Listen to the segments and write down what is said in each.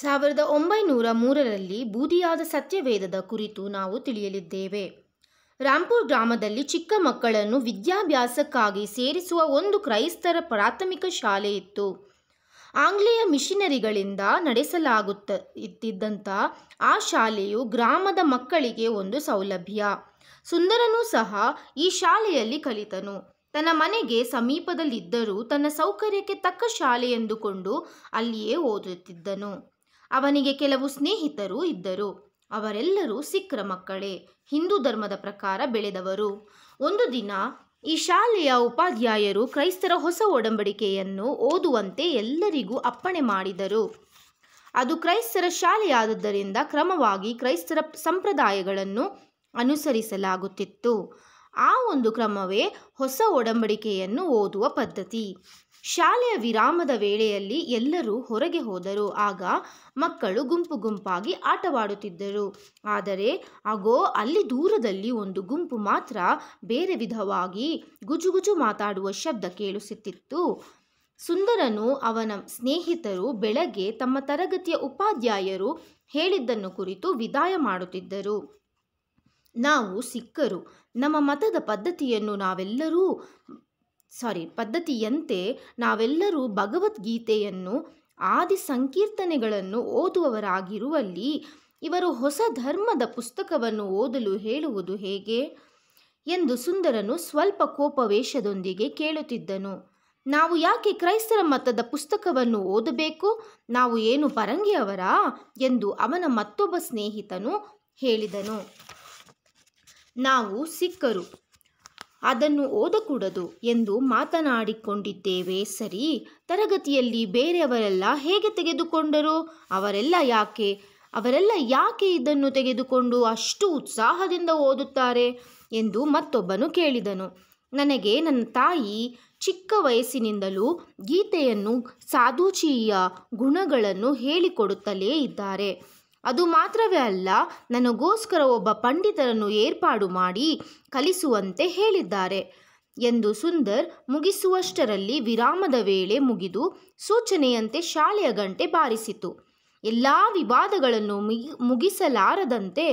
ಸಾವಿರದ ಒಂಬೈನೂರ ಮೂರರಲ್ಲಿ ಬೂದಿಯಾದ ಸತ್ಯವೇದದ ಕುರಿತು ನಾವು ತಿಳಿಯಲಿದ್ದೇವೆ ರಾಂಪುರ್ ಗ್ರಾಮದಲ್ಲಿ ಚಿಕ್ಕ ಮಕ್ಕಳನ್ನು ವಿದ್ಯಾಭ್ಯಾಸಕ್ಕಾಗಿ ಸೇರಿಸುವ ಒಂದು ಕ್ರೈಸ್ತರ ಪ್ರಾಥಮಿಕ ಶಾಲೆ ಇತ್ತು ಆಂಗ್ಲೇಯ ಮಿಷನರಿಗಳಿಂದ ನಡೆಸಲಾಗುತ್ತ ಇದ್ದಂಥ ಆ ಶಾಲೆಯು ಗ್ರಾಮದ ಮಕ್ಕಳಿಗೆ ಒಂದು ಸೌಲಭ್ಯ ಸುಂದರನೂ ಸಹ ಈ ಶಾಲೆಯಲ್ಲಿ ಕಲಿತನು ತನ್ನ ಮನೆಗೆ ಸಮೀಪದಲ್ಲಿದ್ದರೂ ತನ್ನ ಸೌಕರ್ಯಕ್ಕೆ ತಕ್ಕ ಶಾಲೆ ಎಂದುಕೊಂಡು ಅಲ್ಲಿಯೇ ಓದುತ್ತಿದ್ದನು ಅವನಿಗೆ ಕೆಲವು ಸ್ನೇಹಿತರು ಇದ್ದರು ಅವರೆಲ್ಲರೂ ಸಿಖ್ರ ಮಕ್ಕಳೇ ಹಿಂದೂ ಧರ್ಮದ ಪ್ರಕಾರ ಬೆಳೆದವರು ಒಂದು ದಿನ ಈ ಶಾಲೆಯ ಉಪಾಧ್ಯಾಯರು ಕ್ರೈಸ್ತರ ಹೊಸ ಒಡಂಬಡಿಕೆಯನ್ನು ಓದುವಂತೆ ಎಲ್ಲರಿಗೂ ಅಪ್ಪಣೆ ಮಾಡಿದರು ಅದು ಕ್ರೈಸ್ತರ ಶಾಲೆಯಾದದ್ದರಿಂದ ಕ್ರಮವಾಗಿ ಕ್ರೈಸ್ತರ ಸಂಪ್ರದಾಯಗಳನ್ನು ಅನುಸರಿಸಲಾಗುತ್ತಿತ್ತು ಆ ಒಂದು ಕ್ರಮವೇ ಹೊಸ ಒಡಂಬಡಿಕೆಯನ್ನು ಓದುವ ಪದ್ಧತಿ ಶಾಲೆಯ ವಿರಾಮದ ವೇಳೆಯಲ್ಲಿ ಎಲ್ಲರೂ ಹೊರಗೆ ಹೋದರು ಆಗ ಮಕ್ಕಳು ಗುಂಪು ಗುಂಪಾಗಿ ಆಟವಾಡುತ್ತಿದ್ದರು ಆದರೆ ಆಗೋ ಅಲ್ಲಿ ದೂರದಲ್ಲಿ ಒಂದು ಗುಂಪು ಮಾತ್ರ ಬೇರೆ ವಿಧವಾಗಿ ಗುಜುಗುಜು ಮಾತಾಡುವ ಶಬ್ದ ಕೇಳಿಸುತ್ತಿತ್ತು ಸುಂದರನು ಅವನ ಸ್ನೇಹಿತರು ಬೆಳಗ್ಗೆ ತಮ್ಮ ತರಗತಿಯ ಉಪಾಧ್ಯಾಯರು ಹೇಳಿದ್ದನ್ನು ಕುರಿತು ವಿದಾಯ ಮಾಡುತ್ತಿದ್ದರು ನಾವು ಸಿಕ್ಕರು ನಮ್ಮ ಮತದ ಪದ್ಧತಿಯನ್ನು ನಾವೆಲ್ಲರೂ ಸಾರಿ ಪದ್ಧತಿಯಂತೆ ನಾವೆಲ್ಲರೂ ಭಗವದ್ಗೀತೆಯನ್ನು ಆದಿ ಸಂಕೀರ್ತನೆಗಳನ್ನು ಓದುವವರಾಗಿರುವಲ್ಲಿ ಇವರು ಹೊಸ ಧರ್ಮದ ಪುಸ್ತಕವನ್ನು ಓದಲು ಹೇಳುವುದು ಹೇಗೆ ಎಂದು ಸುಂದರನು ಸ್ವಲ್ಪ ಕೋಪವೇಷದೊಂದಿಗೆ ಕೇಳುತ್ತಿದ್ದನು ನಾವು ಯಾಕೆ ಕ್ರೈಸ್ತರ ಮತದ ಪುಸ್ತಕವನ್ನು ಓದಬೇಕು ನಾವು ಏನು ಪರಂಗಿಯವರಾ ಎಂದು ಅವನ ಮತ್ತೊಬ್ಬ ಸ್ನೇಹಿತನು ಹೇಳಿದನು ನಾವು ಸಿಕ್ಕರು ಅದನ್ನು ಓದಕೂಡದು ಎಂದು ಮಾತನಾಡಿಕೊಂಡಿದ್ದೇವೆ ಸರಿ ತರಗತಿಯಲ್ಲಿ ಬೇರೆಯವರೆಲ್ಲ ಹೇಗೆ ತೆಗೆದುಕೊಂಡರು ಅವರೆಲ್ಲ ಯಾಕೆ ಅವರೆಲ್ಲ ಯಾಕೆ ಇದನ್ನು ತೆಗೆದುಕೊಂಡು ಅಷ್ಟು ಉತ್ಸಾಹದಿಂದ ಓದುತ್ತಾರೆ ಎಂದು ಮತ್ತೊಬ್ಬನು ಕೇಳಿದನು ನನಗೆ ನನ್ನ ತಾಯಿ ಚಿಕ್ಕ ವಯಸ್ಸಿನಿಂದಲೂ ಗೀತೆಯನ್ನು ಸಾಧುಚೀಯ ಗುಣಗಳನ್ನು ಹೇಳಿಕೊಡುತ್ತಲೇ ಇದ್ದಾರೆ ಅದು ಮಾತ್ರವೇ ಅಲ್ಲ ನನಗೋಸ್ಕರ ಒಬ್ಬ ಪಂಡಿತರನ್ನು ಏರ್ಪಾಡು ಮಾಡಿ ಕಲಿಸುವಂತೆ ಹೇಳಿದ್ದಾರೆ ಎಂದು ಸುಂದರ್ ಮುಗಿಸುವಷ್ಟರಲ್ಲಿ ವಿರಾಮದ ವೇಳೆ ಮುಗಿದು ಸೂಚನೆಯಂತೆ ಶಾಲೆಯ ಗಂಟೆ ಬಾರಿಸಿತು ಎಲ್ಲ ವಿವಾದಗಳನ್ನು ಮುಗಿಸಲಾರದಂತೆ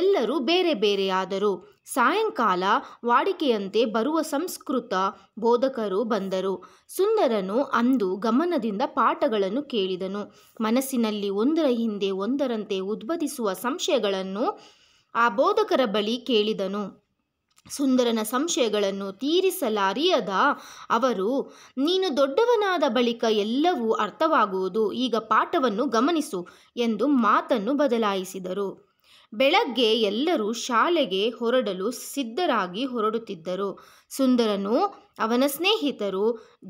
ಎಲ್ಲರೂ ಬೇರೆ ಬೇರೆಯಾದರು ಸಾಯಂಕಾಲ ವಾಡಿಕೆಯಂತೆ ಬರುವ ಸಂಸ್ಕೃತ ಬೋಧಕರು ಬಂದರು ಸುಂದರನು ಅಂದು ಗಮನದಿಂದ ಪಾಠಗಳನ್ನು ಕೇಳಿದನು ಮನಸ್ಸಿನಲ್ಲಿ ಒಂದರ ಹಿಂದೆ ಒಂದರಂತೆ ಉದ್ಭವಿಸುವ ಸಂಶಯಗಳನ್ನು ಆ ಬೋಧಕರ ಬಳಿ ಕೇಳಿದನು ಸುಂದರನ ಸಂಶಯಗಳನ್ನು ತೀರಿಸಲಾರಿಯದ ಅವರು ನೀನು ದೊಡ್ಡವನಾದ ಬಳಿಕ ಎಲ್ಲವೂ ಅರ್ಥವಾಗುವುದು ಈಗ ಪಾಠವನ್ನು ಗಮನಿಸು ಎಂದು ಮಾತನ್ನು ಬದಲಾಯಿಸಿದರು ಬೆಳಗ್ಗೆ ಎಲ್ಲರೂ ಶಾಲೆಗೆ ಹೊರಡಲು ಸಿದ್ಧರಾಗಿ ಹೊರಡುತ್ತಿದ್ದರು ಸುಂದರನು ಅವನ ಸ್ನೇಹಿತರು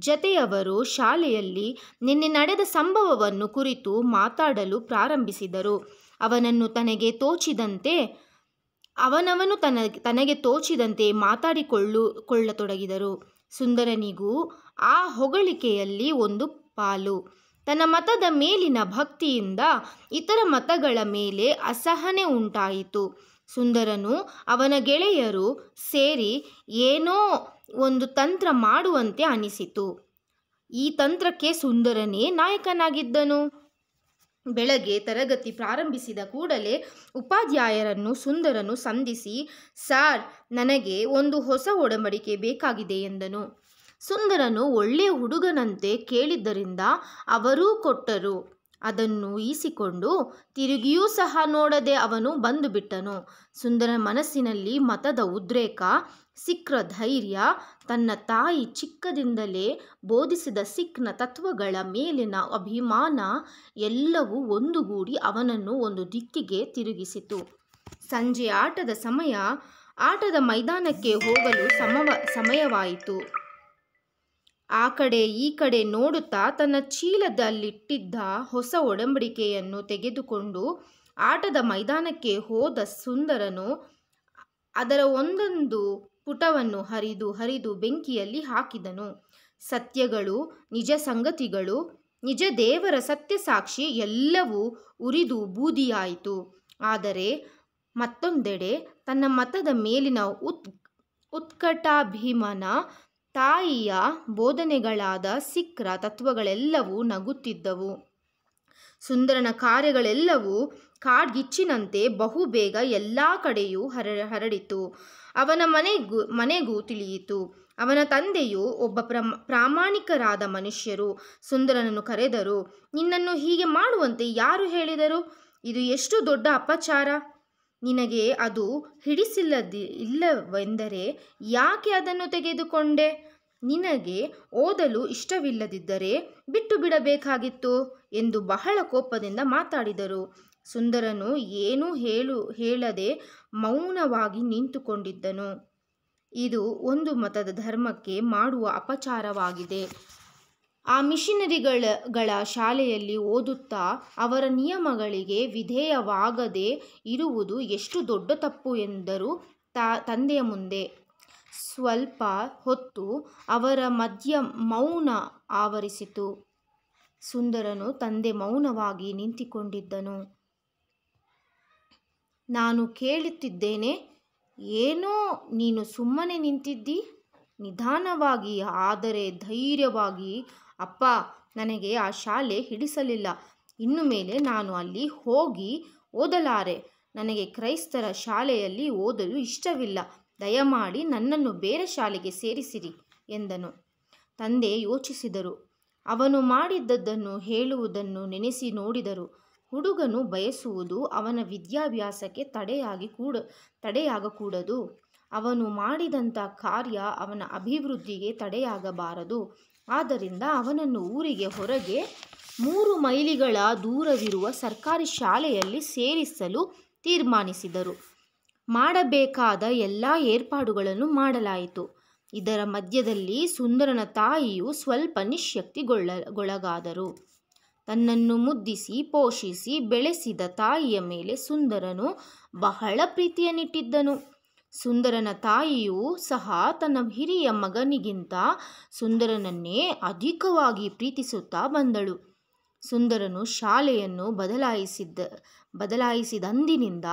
ಜತೆಯವರು ಶಾಲೆಯಲ್ಲಿ ನಿನ್ನೆ ನಡೆದ ಸಂಭವವನ್ನು ಕುರಿತು ಮಾತಾಡಲು ಪ್ರಾರಂಭಿಸಿದರು ಅವನನ್ನು ತನಗೆ ತೋಚಿದಂತೆ ಅವನವನು ತನ್ನ ತನಗೆ ತೋಚಿದಂತೆ ಮಾತಾಡಿಕೊಳ್ಳು ಕೊಳ್ಳತೊಡಗಿದರು ಸುಂದರನಿಗೂ ಆ ಹೊಗಳಿಕೆಯಲ್ಲಿ ಒಂದು ಪಾಲು ತನ್ನ ಮತದ ಮೇಲಿನ ಭಕ್ತಿಯಿಂದ ಇತರ ಮತಗಳ ಮೇಲೆ ಅಸಹನೆ ಉಂಟಾಯಿತು ಸುಂದರನು ಅವನ ಗೆಳೆಯರು ಸೇರಿ ಏನೋ ಒಂದು ತಂತ್ರ ಮಾಡುವಂತೆ ಅನಿಸಿತು ಈ ತಂತ್ರಕ್ಕೆ ಸುಂದರನೇ ನಾಯಕನಾಗಿದ್ದನು ಬೆಳಗ್ಗೆ ತರಗತಿ ಪ್ರಾರಂಭಿಸಿದ ಕೂಡಲೇ ಉಪಾಧ್ಯಾಯರನ್ನು ಸುಂದರನು ಸಂಧಿಸಿ ಸಾರ್ ನನಗೆ ಒಂದು ಹೊಸ ಒಡಂಬಡಿಕೆ ಬೇಕಾಗಿದೆ ಎಂದನು ಸುಂದರನು ಒಳ್ಳೆಯ ಹುಡುಗನಂತೆ ಕೇಳಿದ್ದರಿಂದ ಅವರೂ ಕೊಟ್ಟರು ಅದನ್ನು ಈಸಿಕೊಂಡು ತಿರುಗಿಯೂ ಸಹ ನೋಡದೆ ಅವನು ಬಂದು ಬಿಟ್ಟನು ಸುಂದರ ಮನಸ್ಸಿನಲ್ಲಿ ಮತದ ಉದ್ರೇಕ ಸಿಖ್ರ ಧೈರ್ಯ ತನ್ನ ತಾಯಿ ಚಿಕ್ಕದಿಂದಲೇ ಬೋಧಿಸಿದ ಸಿಖ್ನ ತತ್ವಗಳ ಮೇಲಿನ ಅಭಿಮಾನ ಎಲ್ಲವೂ ಒಂದುಗೂಡಿ ಅವನನ್ನು ಒಂದು ದಿಕ್ಕಿಗೆ ತಿರುಗಿಸಿತು ಸಂಜೆ ಆಟದ ಸಮಯ ಆಟದ ಮೈದಾನಕ್ಕೆ ಹೋಗಲು ಸಮವ ಸಮಯವಾಯಿತು ಆ ಕಡೆ ಈ ಕಡೆ ನೋಡುತ್ತಾ ತನ್ನ ಚೀಲದಲ್ಲಿಟ್ಟಿದ್ದ ಹೊಸ ಒಡಂಬಡಿಕೆಯನ್ನು ತೆಗೆದುಕೊಂಡು ಆಟದ ಮೈದಾನಕ್ಕೆ ಹೋದ ಸುಂದರನು ಅದರ ಒಂದೊಂದು ಪುಟವನ್ನು ಹರಿದು ಹರಿದು ಬೆಂಕಿಯಲ್ಲಿ ಹಾಕಿದನು ಸತ್ಯಗಳು ನಿಜ ಸಂಗತಿಗಳು ನಿಜ ದೇವರ ಸತ್ಯ ಸಾಕ್ಷಿ ಎಲ್ಲವೂ ಉರಿದು ಬೂದಿಯಾಯಿತು ಆದರೆ ಮತ್ತೊಂದೆಡೆ ತನ್ನ ಮತದ ಮೇಲಿನ ಉತ್ ಉತ್ಕಟಾಭಿಮಾನ ತಾಯಿಯ ಬೋಧನೆಗಳಾದ ಸಿಕ್ರ ತತ್ವಗಳೆಲ್ಲವೂ ನಗುತ್ತಿದ್ದವು ಸುಂದರನ ಕಾರ್ಯಗಳೆಲ್ಲವೂ ಕಾಡ್ಗಿಚ್ಚಿನಂತೆ ಬಹುಬೇಗ ಎಲ್ಲ ಕಡೆಯೂ ಹರ ಹರಡಿತು ಅವನ ಮನೆಗೂ ಮನೆಗೂ ತಿಳಿಯಿತು ಅವನ ತಂದೆಯು ಒಬ್ಬ ಪ್ರಾಮಾಣಿಕರಾದ ಮನುಷ್ಯರು ಸುಂದರನನ್ನು ಕರೆದರು ನಿನ್ನನ್ನು ಹೀಗೆ ಮಾಡುವಂತೆ ಯಾರು ಹೇಳಿದರು ಇದು ಎಷ್ಟು ದೊಡ್ಡ ಅಪಚಾರ ನಿನಗೆ ಅದು ಹಿಡಿಸಿಲ್ಲದಿ ಇಲ್ಲವೆಂದರೆ ಯಾಕೆ ಅದನ್ನು ತೆಗೆದುಕೊಂಡೆ ನಿನಗೆ ಓದಲು ಇಷ್ಟವಿಲ್ಲದಿದ್ದರೆ ಬಿಟ್ಟು ಬಿಡಬೇಕಾಗಿತ್ತು ಎಂದು ಬಹಳ ಕೋಪದಿಂದ ಮಾತಾಡಿದರು ಸುಂದರನು ಏನೂ ಹೇಳು ಹೇಳದೆ ಮೌನವಾಗಿ ನಿಂತುಕೊಂಡಿದ್ದನು ಇದು ಒಂದು ಮತದ ಧರ್ಮಕ್ಕೆ ಮಾಡುವ ಅಪಚಾರವಾಗಿದೆ ಆ ಮಿಷಿನರಿಗಳ ಶಾಲೆಯಲ್ಲಿ ಓದುತ್ತಾ ಅವರ ನಿಯಮಗಳಿಗೆ ವಿಧೇಯವಾಗದೆ ಇರುವುದು ಎಷ್ಟು ದೊಡ್ಡ ತಪ್ಪು ಎಂದರು ತಂದೆಯ ಮುಂದೆ ಸ್ವಲ್ಪ ಹೊತ್ತು ಅವರ ಮಧ್ಯ ಮೌನ ಆವರಿಸಿತು ಸುಂದರನು ತಂದೆ ಮೌನವಾಗಿ ನಿಂತಿಕೊಂಡಿದ್ದನು ನಾನು ಕೇಳುತ್ತಿದ್ದೇನೆ ಏನೋ ನೀನು ಸುಮ್ಮನೆ ನಿಂತಿದ್ದಿ ನಿಧಾನವಾಗಿ ಆದರೆ ಧೈರ್ಯವಾಗಿ ಅಪ್ಪ ನನಗೆ ಆ ಶಾಲೆ ಹಿಡಿಸಲಿಲ್ಲ ಇನ್ನು ಮೇಲೆ ನಾನು ಅಲ್ಲಿ ಹೋಗಿ ಓದಲಾರೆ ನನಗೆ ಕ್ರೈಸ್ತರ ಶಾಲೆಯಲ್ಲಿ ಓದಲು ಇಷ್ಟವಿಲ್ಲ ದಯಮಾಡಿ ನನ್ನನ್ನು ಬೇರೆ ಶಾಲೆಗೆ ಸೇರಿಸಿರಿ ಎಂದನು ತಂದೆ ಯೋಚಿಸಿದರು ಅವನು ಮಾಡಿದ್ದದ್ದನ್ನು ಹೇಳುವುದನ್ನು ನೆನೆಸಿ ನೋಡಿದರು ಹುಡುಗನು ಬಯಸುವುದು ಅವನ ವಿದ್ಯಾಭ್ಯಾಸಕ್ಕೆ ತಡೆಯಾಗಿ ಕೂಡ ತಡೆಯಾಗಕೂಡದು ಅವನು ಮಾಡಿದಂಥ ಕಾರ್ಯ ಅವನ ಅಭಿವೃದ್ಧಿಗೆ ತಡೆಯಾಗಬಾರದು ಆದ್ದರಿಂದ ಅವನನ್ನು ಊರಿಗೆ ಹೊರಗೆ ಮೂರು ಮೈಲಿಗಳ ದೂರವಿರುವ ಸರ್ಕಾರಿ ಶಾಲೆಯಲ್ಲಿ ಸೇರಿಸಲು ತೀರ್ಮಾನಿಸಿದರು ಮಾಡಬೇಕಾದ ಎಲ್ಲ ಏರ್ಪಾಡುಗಳನ್ನು ಮಾಡಲಾಯಿತು ಇದರ ಮಧ್ಯದಲ್ಲಿ ಸುಂದರನ ತಾಯಿಯು ಸ್ವಲ್ಪ ನಿಶಕ್ತಿಗೊಳ್ಳಗೊಳಗಾದರು ತನ್ನನ್ನು ಮುದ್ದಿಸಿ ಪೋಷಿಸಿ ಬೆಳೆಸಿದ ತಾಯಿಯ ಮೇಲೆ ಸುಂದರನು ಬಹಳ ಪ್ರೀತಿಯನ್ನಿಟ್ಟಿದ್ದನು ಸುಂದರನ ತಾಯಿಯೂ ಸಹ ತನ್ನ ಹಿರಿಯ ಮಗನಿಗಿಂತ ಸುಂದರನನ್ನೇ ಅಧಿಕವಾಗಿ ಪ್ರೀತಿಸುತ್ತಾ ಬಂದಳು ಸುಂದರನು ಶಾಲೆಯನ್ನು ಬದಲಾಯಿಸಿದ್ದ ಬದಲಾಯಿಸಿದಂದಿನಿಂದ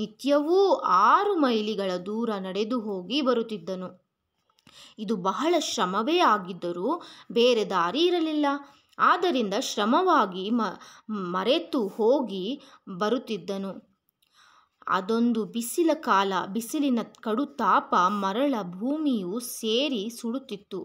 ನಿತ್ಯವೂ ಆರು ಮೈಲಿಗಳ ದೂರ ನಡೆದು ಹೋಗಿ ಬರುತ್ತಿದ್ದನು ಇದು ಬಹಳ ಶ್ರಮವೇ ಆಗಿದ್ದರೂ ಬೇರೆ ದಾರಿ ಇರಲಿಲ್ಲ ಆದ್ದರಿಂದ ಶ್ರಮವಾಗಿ ಮರೆತು ಹೋಗಿ ಬರುತ್ತಿದ್ದನು ಅದೊಂದು ಬಿಸಿಲ ಕಾಲ ಬಿಸಿಲಿನ ಕಡು ತಾಪ ಮರಳ ಭೂಮಿಯು ಸೇರಿ ಸುಡುತ್ತಿತ್ತು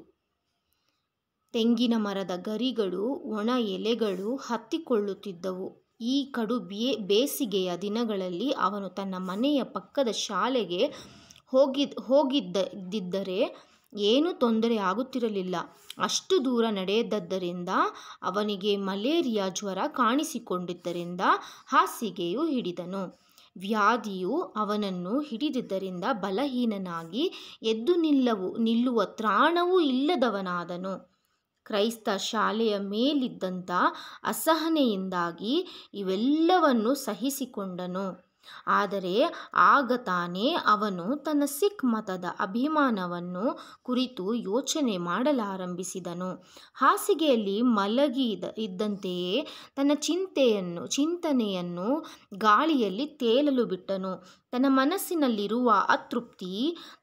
ತೆಂಗಿನ ಮರದ ಗರಿಗಳು ಒಣ ಎಲೆಗಳು ಹತ್ತಿಕೊಳ್ಳುತ್ತಿದ್ದವು ಈ ಕಡು ಬೇ ಬೇಸಿಗೆಯ ದಿನಗಳಲ್ಲಿ ಅವನು ತನ್ನ ಮನೆಯ ಪಕ್ಕದ ಶಾಲೆಗೆ ಹೋಗಿದ್ ಹೋಗಿದ್ದಿದ್ದರೆ ಏನೂ ತೊಂದರೆ ಆಗುತ್ತಿರಲಿಲ್ಲ ಅಷ್ಟು ದೂರ ನಡೆಯದ್ದರಿಂದ ಅವನಿಗೆ ಮಲೇರಿಯಾ ಜ್ವರ ಕಾಣಿಸಿಕೊಂಡಿದ್ದರಿಂದ ಹಾಸಿಗೆಯು ಹಿಡಿದನು ವ್ಯಾಧಿಯು ಅವನನ್ನು ಹಿಡಿದಿದ್ದರಿಂದ ಬಲಹೀನನಾಗಿ ಎದ್ದು ನಿಲ್ಲವು ನಿಲ್ಲುವ ತ್ರಾಣವೂ ಇಲ್ಲದವನಾದನು ಕ್ರೈಸ್ತ ಶಾಲೆಯ ಮೇಲಿದ್ದಂಥ ಅಸಹನೆಯಿಂದಾಗಿ ಇವೆಲ್ಲವನ್ನು ಸಹಿಸಿಕೊಂಡನು ಆದರೆ ಆಗ ತಾನೇ ಅವನು ತನ್ನ ಸಿಖ್ ಮತದ ಅಭಿಮಾನವನ್ನು ಕುರಿತು ಯೋಚನೆ ಮಾಡಲಾರಂಭಿಸಿದನು ಹಾಸಿಗೆಯಲ್ಲಿ ಮಲಗಿ ಇದ್ದಂತೆಯೇ ತನ್ನ ಚಿಂತೆಯನ್ನು ಚಿಂತನೆಯನ್ನು ಗಾಳಿಯಲ್ಲಿ ತೇಲಲು ಬಿಟ್ಟನು ತನ್ನ ಮನಸ್ಸಿನಲ್ಲಿರುವ ಅತೃಪ್ತಿ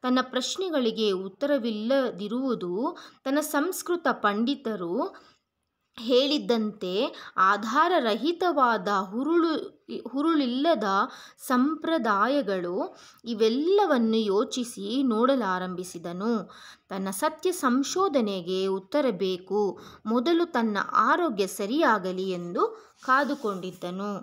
ತನ್ನ ಪ್ರಶ್ನೆಗಳಿಗೆ ಉತ್ತರವಿಲ್ಲದಿರುವುದು ತನ್ನ ಸಂಸ್ಕೃತ ಪಂಡಿತರು ಹೇಳಿದ್ದಂತೆ ಆಧಾರರಹಿತವಾದ ಹುರುಳು ಹುರುಳಿಲ್ಲದ ಸಂಪ್ರದಾಯಗಳು ಇವೆಲ್ಲವನ್ನು ಯೋಚಿಸಿ ನೋಡಲಾರಂಭಿಸಿದನು ತನ್ನ ಸತ್ಯ ಸಂಶೋಧನೆಗೆ ಉತ್ತರ ಬೇಕು ಮೊದಲು ತನ್ನ ಆರೋಗ್ಯ ಸರಿಯಾಗಲಿ ಎಂದು ಕಾದುಕೊಂಡಿದ್ದನು